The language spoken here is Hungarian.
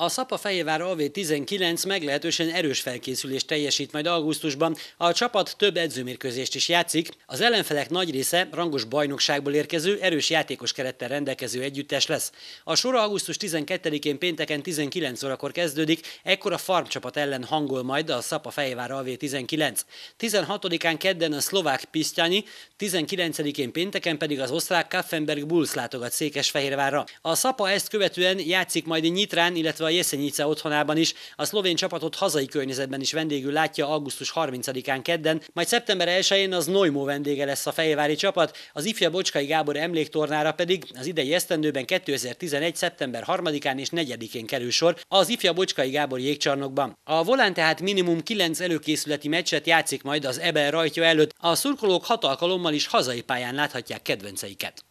A Szapa Fejévár AV19 meglehetősen erős felkészülést teljesít majd augusztusban, a csapat több edzőmérkőzést is játszik. Az ellenfelek nagy része rangos bajnokságból érkező, erős játékos kerettel rendelkező együttes lesz. A sora augusztus 12-én pénteken 19 órakor kezdődik, ekkor a farm csapat ellen hangol majd a Szapa Fejévár AV19. 16-án kedden a szlovák Pisztyányi, 19-én pénteken pedig az osztrák Kaffenberg Bulls látogat Székesfehérvárra. A Szapa ezt követően játszik majd Nyitrán, illetve a Jeszenyice otthonában is. A szlovén csapatot hazai környezetben is vendégül látja augusztus 30-án kedden, majd szeptember 1-én az Noimo vendége lesz a fejvári csapat, az ifja Bocskai Gábor emléktornára pedig az idei esztendőben 2011. szeptember 3-án és 4-én kerül sor az ifja Bocskai Gábor jégcsarnokban. A volán tehát minimum 9 előkészületi meccset játszik majd az Ebel rajtja előtt, a szurkolók hat alkalommal is hazai pályán láthatják kedvenceiket.